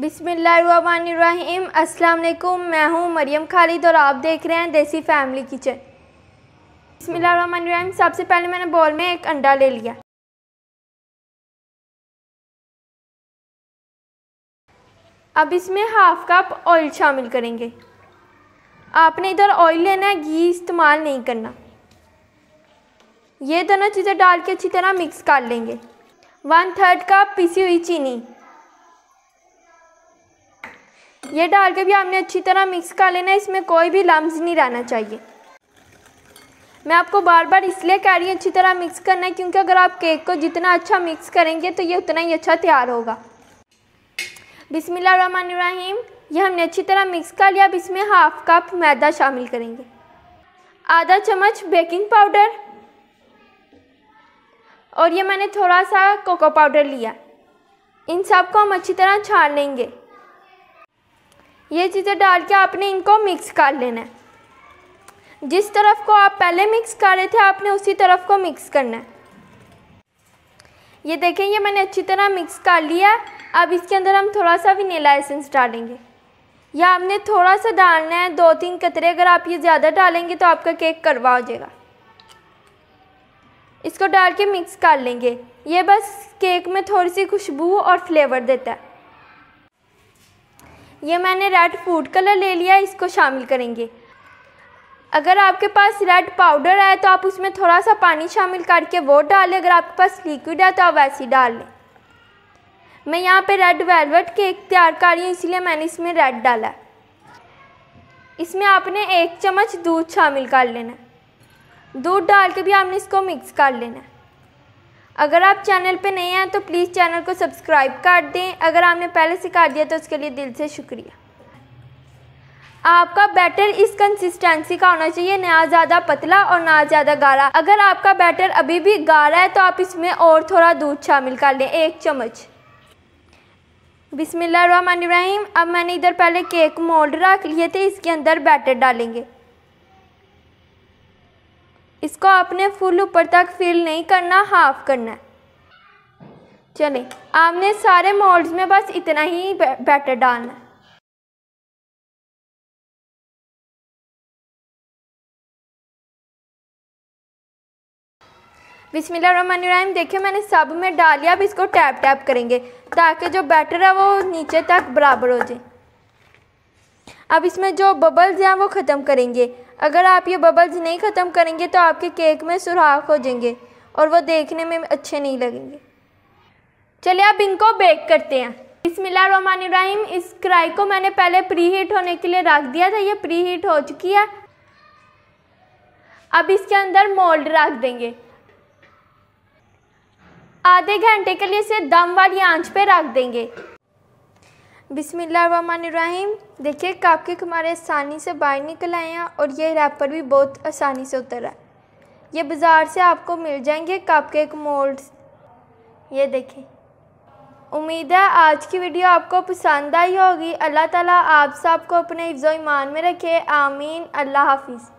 बिसमीम अस्सलाम मैं हूँ मरियम खालिद और आप देख रहे हैं देसी फैमिली किचन बिसमीम सबसे पहले मैंने बॉल में एक अंडा ले लिया अब इसमें हाफ कप ऑयल शामिल करेंगे आपने इधर ऑयल लेना है घी इस्तेमाल नहीं करना ये दोनों चीज़ें डाल के अच्छी तरह मिक्स कर लेंगे वन थर्ड कप पिसी हुई चीनी ये डाल के भी आपने अच्छी तरह मिक्स कर लेना है इसमें कोई भी लम्स नहीं रहना चाहिए मैं आपको बार बार इसलिए कह रही हूँ अच्छी तरह मिक्स करना है क्योंकि अगर आप केक को जितना अच्छा मिक्स करेंगे तो ये उतना ही अच्छा तैयार होगा बिसमीम यह हमने अच्छी तरह मिक्स कर लिया अब इसमें हाफ कप मैदा शामिल करेंगे आधा चम्मच बेकिंग पाउडर और ये मैंने थोड़ा सा कोको पाउडर लिया इन सब को हम अच्छी तरह छान लेंगे ये चीज़ें डाल के आपने इनको मिक्स कर लेना है जिस तरफ को आप पहले मिक्स कर रहे थे आपने उसी तरफ को मिक्स करना है ये देखें ये मैंने अच्छी तरह मिक्स कर लिया अब इसके अंदर हम थोड़ा सा वनीला एसेंस डालेंगे या आपने थोड़ा सा डालना है दो तीन कतरे अगर आप ये ज़्यादा डालेंगे तो आपका केक करवा हो जाएगा इसको डाल के मिक्स कर लेंगे ये बस केक में थोड़ी सी खुशबू और फ्लेवर देता है ये मैंने रेड फूड कलर ले लिया इसको शामिल करेंगे अगर आपके पास रेड पाउडर है तो आप उसमें थोड़ा सा पानी शामिल करके वो डालें अगर आपके पास लिक्विड है तो आप वैसे ही डाल लें मैं यहाँ पे रेड वेलवेट केक तैयार कर रही हूँ इसलिए मैंने इसमें रेड डाला इसमें आपने एक चम्मच दूध शामिल कर लेना दूध डाल के भी आपने इसको मिक्स कर लेना अगर आप चैनल पे नए हैं तो प्लीज़ चैनल को सब्सक्राइब कर दें अगर आपने पहले से कर दिया तो उसके लिए दिल से शुक्रिया आपका बैटर इस कंसिस्टेंसी का होना चाहिए ना ज़्यादा पतला और ना ज़्यादा गाढ़ा अगर आपका बैटर अभी भी गाढ़ा है तो आप इसमें और थोड़ा दूध शामिल कर लें एक चम्मच बिसमिल्लाम अब मैंने इधर पहले केक मोल्ड रख लिए थे इसके अंदर बैटर डालेंगे इसको आपने फुल ऊपर तक फिल नहीं करना हाफ करना है चले आपने सारे मोल्ड्स में बस इतना ही बैटर डालना है रहीम देखिए मैंने सब में डाल लिया अब इसको टैप टैप करेंगे ताकि जो बैटर है वो नीचे तक बराबर हो जाए अब इसमें जो बबल्स हैं वो ख़त्म करेंगे अगर आप ये बबल्स नहीं ख़त्म करेंगे तो आपके केक में सुराख हो जाएंगे और वो देखने में अच्छे नहीं लगेंगे चलिए अब इनको बेक करते हैं इब्राहिम इस कढ़ाई को मैंने पहले प्री हीट होने के लिए रख दिया था ये प्री हीट हो चुकी है अब इसके अंदर मोल्ड रख देंगे आधे घंटे के लिए इसे दम वाली आंच पे रख देंगे बिसमीम देखिए कापकिक हमारे आसानी से बाहर निकल आए हैं और ये रैपर भी बहुत आसानी से उतर रहा है ये बाज़ार से आपको मिल जाएंगे कापकेक मोल्ड ये देखें उम्मीद है आज की वीडियो आपको पसंद आई होगी अल्लाह ताला आप सबको अपने हिफ्ज़ ईमान में रखे आमीन अल्लाह हाफिज़